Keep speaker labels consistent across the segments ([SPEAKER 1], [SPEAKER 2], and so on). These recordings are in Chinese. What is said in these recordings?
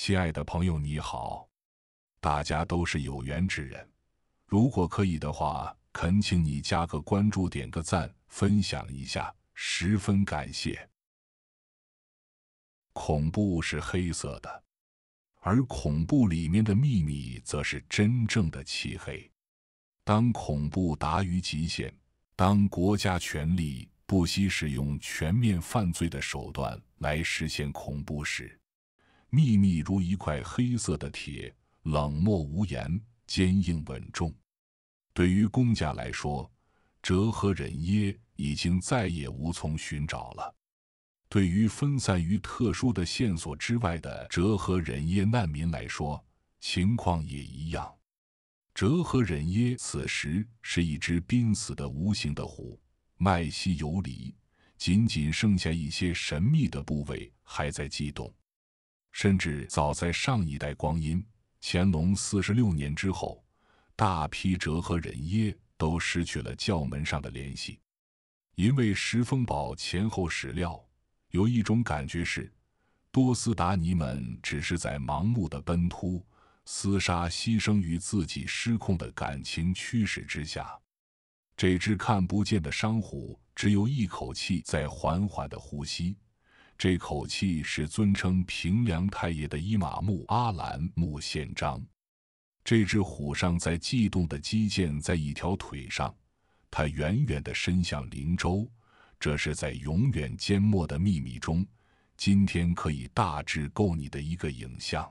[SPEAKER 1] 亲爱的朋友，你好！大家都是有缘之人，如果可以的话，恳请你加个关注，点个赞，分享一下，十分感谢。恐怖是黑色的，而恐怖里面的秘密则是真正的漆黑。当恐怖达于极限，当国家权力不惜使用全面犯罪的手段来实现恐怖时。秘密如一块黑色的铁，冷漠无言，坚硬稳重。对于公家来说，哲和忍耶已经再也无从寻找了。对于分散于特殊的线索之外的哲和忍耶难民来说，情况也一样。哲和忍耶此时是一只濒死的无形的虎，脉息游离，仅仅剩下一些神秘的部位还在悸动。甚至早在上一代光阴，乾隆四十六年之后，大批哲合人耶都失去了教门上的联系。因为石峰宝前后史料有一种感觉是，多斯达尼们只是在盲目的奔突、厮杀、牺牲于自己失控的感情驱使之下，这只看不见的商虎只有一口气在缓缓的呼吸。这口气是尊称平凉太爷的伊玛目阿兰木宪章。这只虎上在悸动的肌腱在一条腿上，它远远地伸向林州。这是在永远缄默的秘密中，今天可以大致够你的一个影像。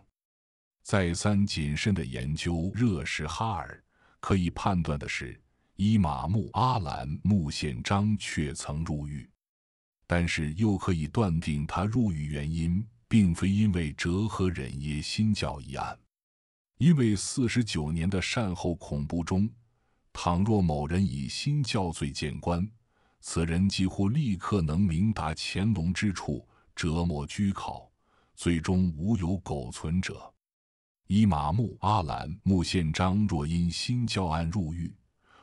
[SPEAKER 1] 再三谨慎的研究热什哈尔，可以判断的是，伊玛目阿兰木宪章却曾入狱。但是又可以断定，他入狱原因并非因为折合忍耶新教一案，因为四十九年的善后恐怖中，倘若某人以新教罪见官，此人几乎立刻能明达乾隆之处，折磨拘拷，最终无有苟存者。伊玛木阿兰木宪章若因新教案入狱，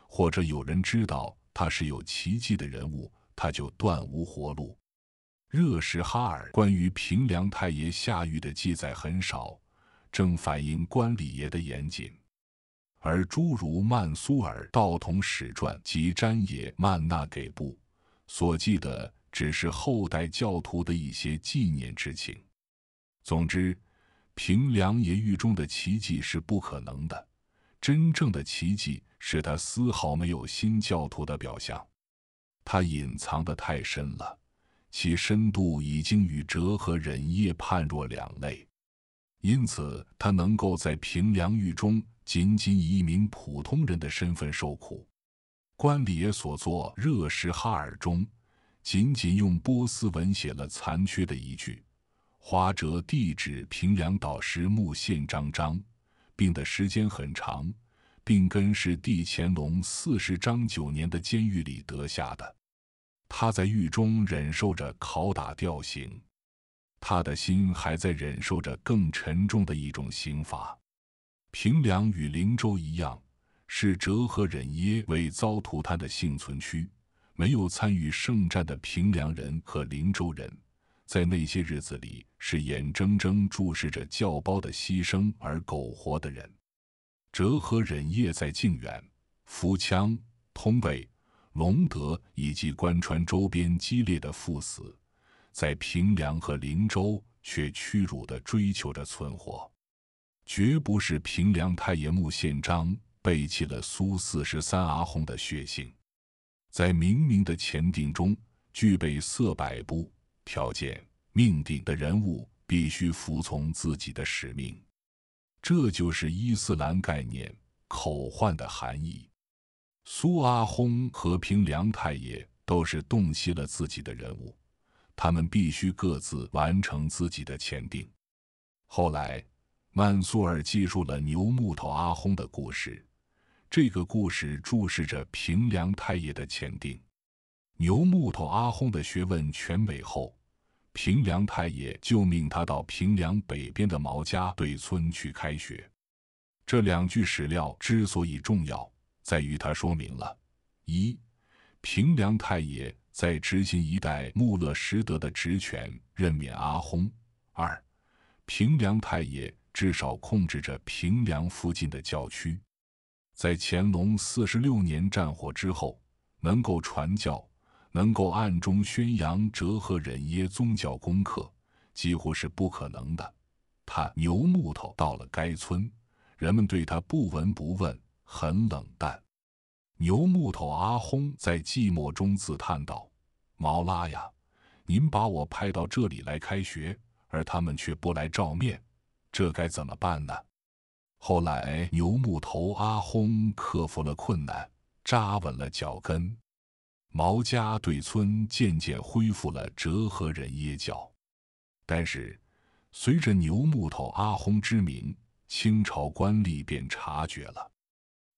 [SPEAKER 1] 或者有人知道他是有奇迹的人物。他就断无活路。热什哈尔关于平凉太爷下狱的记载很少，正反映关礼爷的严谨。而诸如曼苏尔《道统史传》及詹野曼纳给布所记的，只是后代教徒的一些纪念之情。总之，平凉爷狱中的奇迹是不可能的。真正的奇迹是他丝毫没有新教徒的表象。他隐藏的太深了，其深度已经与哲和忍叶判若两类，因此他能够在平凉狱中仅仅以一名普通人的身份受苦。关里爷所作《热什哈尔》中，仅仅用波斯文写了残缺的一句：“花折地指平凉岛石木现张张，病的时间很长。”病根是帝乾隆四十章九年的监狱里得下的，他在狱中忍受着拷打、吊刑，他的心还在忍受着更沉重的一种刑罚。平凉与灵州一样，是折合忍耶为遭涂炭的幸存区。没有参与圣战的平凉人和灵州人，在那些日子里是眼睁睁注视着教包的牺牲而苟活的人。折合忍业在靖远、福羌、通渭、隆德以及关川周边激烈的赴死，在平凉和灵州却屈辱地追求着存活。绝不是平凉太爷木宪章背弃了苏四十三阿訇的血性，在明明的前定中具备色百部条件命顶的人物，必须服从自己的使命。这就是伊斯兰概念“口幻的含义。苏阿訇和平梁太爷都是洞悉了自己的人物，他们必须各自完成自己的签订。后来，曼苏尔记述了牛木头阿訇的故事，这个故事注视着平梁太爷的签订。牛木头阿訇的学问全美后。平凉太爷就命他到平凉北边的毛家对村去开学。这两句史料之所以重要，在于它说明了：一、平凉太爷在执行一代穆勒施德的职权，任免阿轰；二、平凉太爷至少控制着平凉附近的教区，在乾隆四十六年战火之后，能够传教。能够暗中宣扬折合忍耶宗教功课，几乎是不可能的。他牛木头到了该村，人们对他不闻不问，很冷淡。牛木头阿轰在寂寞中自叹道：“毛拉呀，您把我派到这里来开学，而他们却不来照面，这该怎么办呢？”后来，牛木头阿轰克服了困难，扎稳了脚跟。毛家对村渐渐恢复了折合人耶教，但是随着牛木头阿轰之名，清朝官吏便察觉了，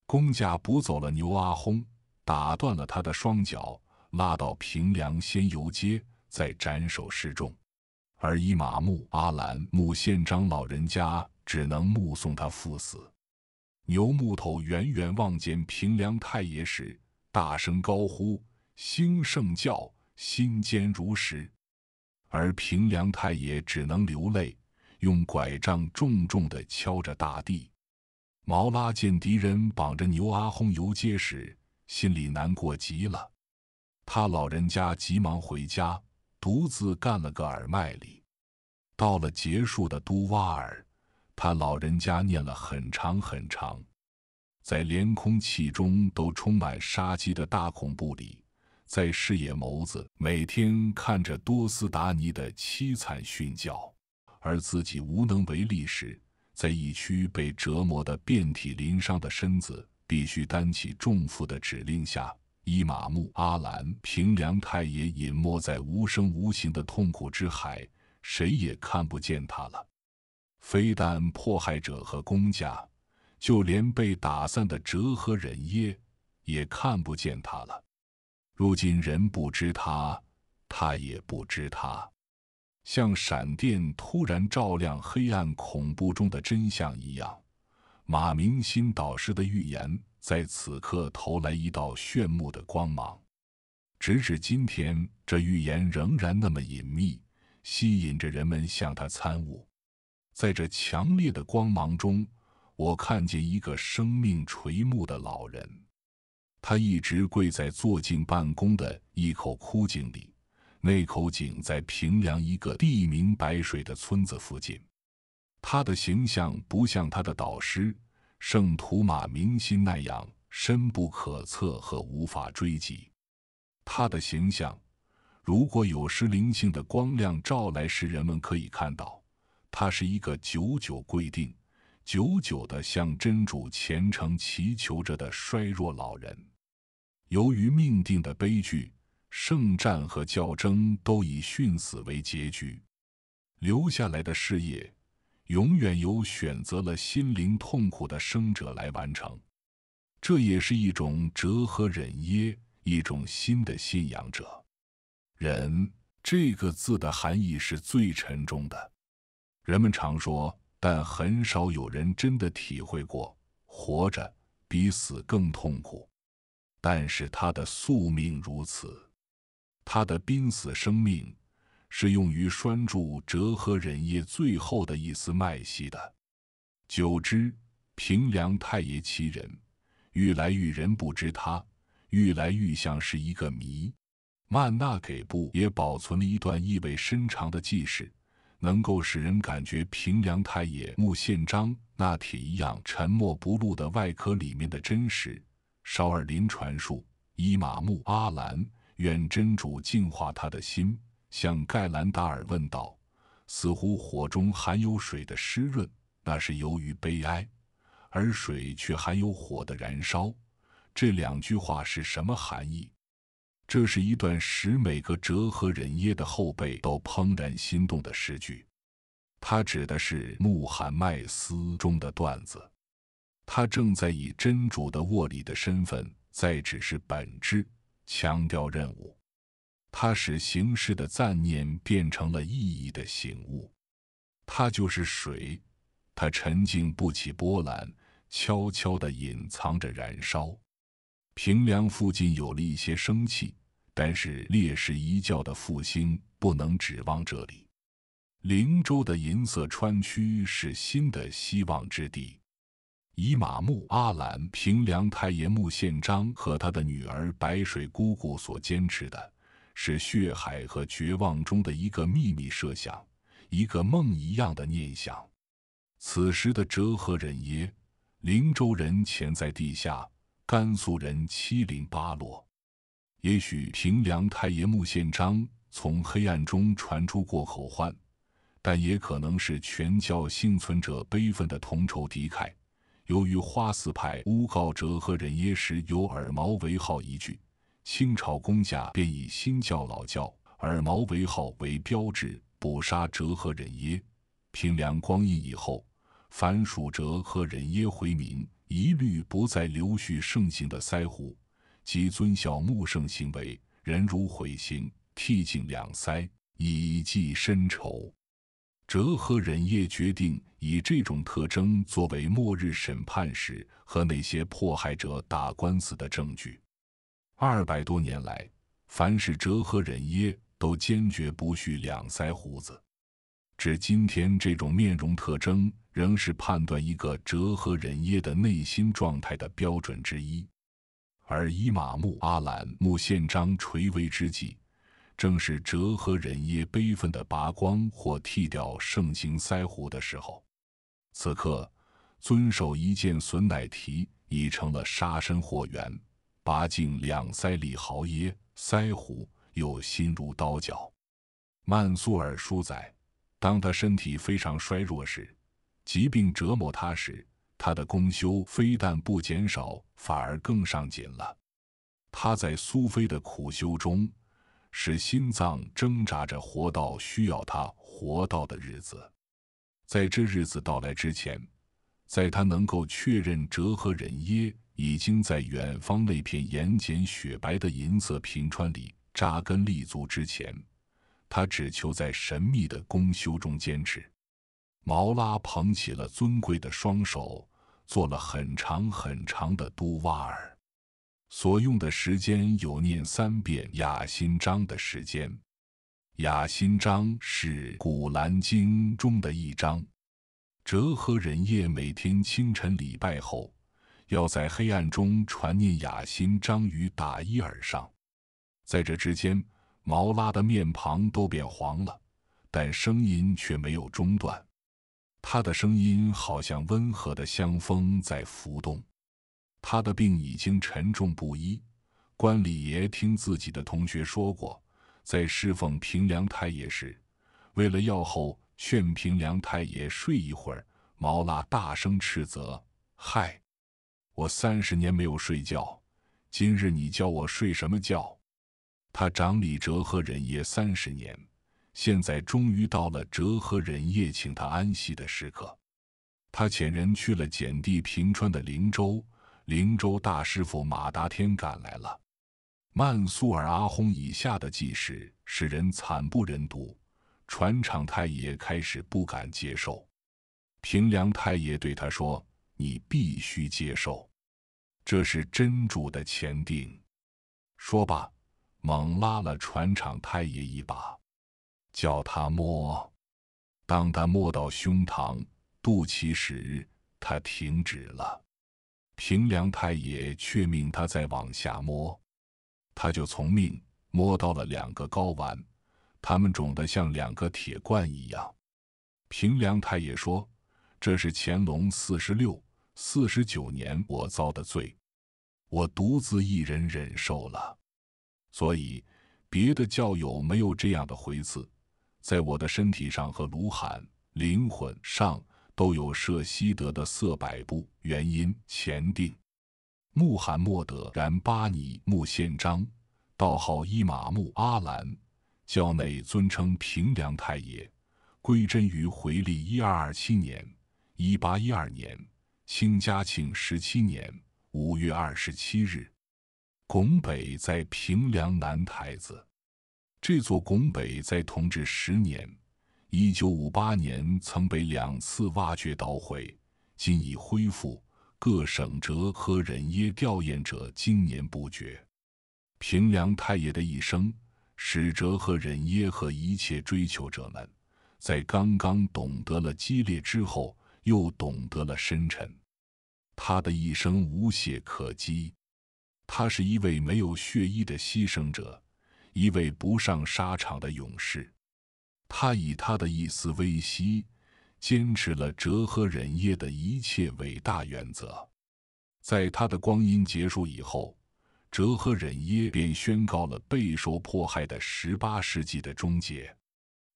[SPEAKER 1] 公家捕走了牛阿轰，打断了他的双脚，拉到平凉先游街，再斩首示众，而伊玛木阿兰木县章老人家只能目送他赴死。牛木头远远望见平凉太爷时，大声高呼。兴圣教心坚如石，而平凉太爷只能流泪，用拐杖重重的敲着大地。毛拉见敌人绑着牛阿訇游街时，心里难过极了。他老人家急忙回家，独自干了个耳麦里。到了结束的都瓦尔，他老人家念了很长很长，在连空气中都充满杀机的大恐怖里。在视野眸子，每天看着多斯达尼的凄惨训教，而自己无能为力时，在一区被折磨得遍体鳞伤的身子必须担起重负的指令下，伊玛木阿兰平良太也隐没在无声无形的痛苦之海，谁也看不见他了。非但迫害者和公家，就连被打散的哲和忍耶，也看不见他了。如今人不知他，他也不知他，像闪电突然照亮黑暗恐怖中的真相一样，马明新导师的预言在此刻投来一道炫目的光芒。直至今天，这预言仍然那么隐秘，吸引着人们向他参悟。在这强烈的光芒中，我看见一个生命垂暮的老人。他一直跪在坐进办公的一口枯井里，那口井在平凉一个地名白水的村子附近。他的形象不像他的导师圣徒马明心那样深不可测和无法追及。他的形象，如果有失灵性的光亮照来时，人们可以看到，他是一个久久跪定、久久地向真主虔诚祈求着的衰弱老人。由于命定的悲剧，圣战和教争都以殉死为结局，留下来的事业永远由选择了心灵痛苦的生者来完成。这也是一种折和忍耶，一种新的信仰者。忍这个字的含义是最沉重的。人们常说，但很少有人真的体会过，活着比死更痛苦。但是他的宿命如此，他的濒死生命是用于拴住折合忍业最后的一丝脉息的。久之，平良太爷其人愈来愈人不知，他愈来愈像是一个谜。曼纳给布也保存了一段意味深长的记事，能够使人感觉平良太爷木宪章那铁一样沉默不露的外壳里面的真实。绍尔林传述伊玛目阿兰愿真主净化他的心，向盖兰达尔问道：“似乎火中含有水的湿润，那是由于悲哀；而水却含有火的燃烧。这两句话是什么含义？”这是一段使每个哲合忍耶的后辈都怦然心动的诗句。它指的是穆罕麦斯中的段子。他正在以真主的握力的身份在指示本质，强调任务。他使形式的暂念变成了意义的醒悟。他就是水，他沉静不起波澜，悄悄地隐藏着燃烧。平凉附近有了一些生气，但是烈士遗教的复兴不能指望这里。灵州的银色川区是新的希望之地。以马木阿兰、平凉太爷穆宪章和他的女儿白水姑姑所坚持的是血海和绝望中的一个秘密设想，一个梦一样的念想。此时的哲合忍耶，灵州人潜在地下，甘肃人七零八落。也许平凉太爷穆宪章从黑暗中传出过口唤，但也可能是全教幸存者悲愤的同仇敌忾。由于花寺派诬告哲合忍耶时有耳毛为号一句，清朝公家便以新教老教耳毛为号为标志，捕杀哲合忍耶。平凉光印以后，凡属哲合忍耶回民，一律不再留续盛行的腮胡，即遵孝穆圣行为，人如毁星，剃尽两腮，以记深仇。哲合忍耶决定以这种特征作为末日审判时和那些迫害者打官司的证据。二百多年来，凡是哲合忍耶都坚决不蓄两腮胡子，至今天，这种面容特征仍是判断一个哲合忍耶的内心状态的标准之一。而伊玛目阿兰木宪章垂危之际。正是折合忍耶悲愤的拔光或剃掉圣经腮胡的时候，此刻遵守一件损乃提已成了杀身祸源。拔尽两腮里豪耶腮胡，又心如刀绞。曼苏尔书载，当他身体非常衰弱时，疾病折磨他时，他的功修非但不减少，反而更上紧了。他在苏菲的苦修中。使心脏挣扎着活到需要他活到的日子，在这日子到来之前，在他能够确认哲合忍耶已经在远方那片盐碱雪白的银色平川里扎根立足之前，他只求在神秘的公修中坚持。毛拉捧起了尊贵的双手，做了很长很长的都瓦尔。所用的时间有念三遍《雅心章》的时间，《雅心章》是《古兰经》中的一章。哲合人夜每天清晨礼拜后，要在黑暗中传念《雅心章》于打衣而上。在这之间，毛拉的面庞都变黄了，但声音却没有中断。他的声音好像温和的香风在浮动。他的病已经沉重不医。关礼爷听自己的同学说过，在侍奉平凉太爷时，为了药后劝平凉太爷睡一会儿。毛辣大声斥责：“嗨，我三十年没有睡觉，今日你叫我睡什么觉？”他长李哲和忍夜三十年，现在终于到了哲和忍夜，请他安息的时刻。他遣人去了简地平川的灵州。灵州大师傅马达天赶来了，曼苏尔阿訇以下的继事使人惨不忍睹，船长太爷开始不敢接受。平凉太爷对他说：“你必须接受，这是真主的前定。”说罢，猛拉了船长太爷一把，叫他摸。当他摸到胸膛、肚脐时，他停止了。平凉太爷却命他再往下摸，他就从命摸到了两个睾丸，他们肿得像两个铁罐一样。平凉太爷说：“这是乾隆四十六、四十九年我遭的罪，我独自一人忍受了，所以别的教友没有这样的回字，在我的身体上和卢罕灵魂上。”都有设西德的色百部原因前定，穆罕默德然巴尼木宪章道号伊玛木阿兰教内尊称平凉太爷归真于回历一二二七年一八一二年清嘉庆十七年五月二十七日拱北在平凉南台子这座拱北在同治十年。一九五八年曾被两次挖掘捣毁，今已恢复。各省哲和忍耶调研者经年不绝。平良太爷的一生，使哲和忍耶和一切追求者们，在刚刚懂得了激烈之后，又懂得了深沉。他的一生无懈可击，他是一位没有血衣的牺牲者，一位不上沙场的勇士。他以他的一丝微息，坚持了折合忍业的一切伟大原则。在他的光阴结束以后，折合忍业便宣告了备受迫害的十八世纪的终结。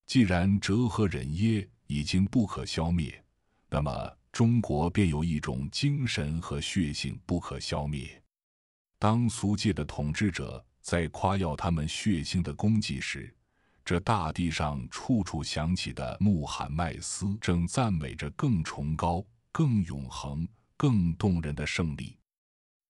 [SPEAKER 1] 既然折合忍业已经不可消灭，那么中国便有一种精神和血性不可消灭。当俗界的统治者在夸耀他们血腥的功绩时，这大地上处处响起的穆罕麦斯正赞美着更崇高、更永恒、更动人的胜利。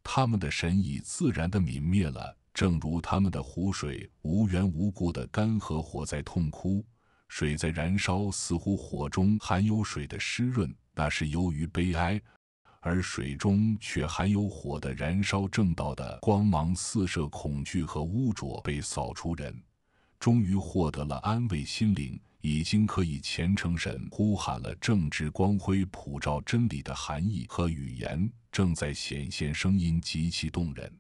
[SPEAKER 1] 他们的神已自然的泯灭了，正如他们的湖水无缘无故的干涸。火在痛哭，水在燃烧，似乎火中含有水的湿润，那是由于悲哀；而水中却含有火的燃烧。正道的光芒四射，恐惧和污浊被扫除，人。终于获得了安慰，心灵已经可以虔诚神呼喊了，政治光辉普照真理的含义和语言正在显现，声音极其动人。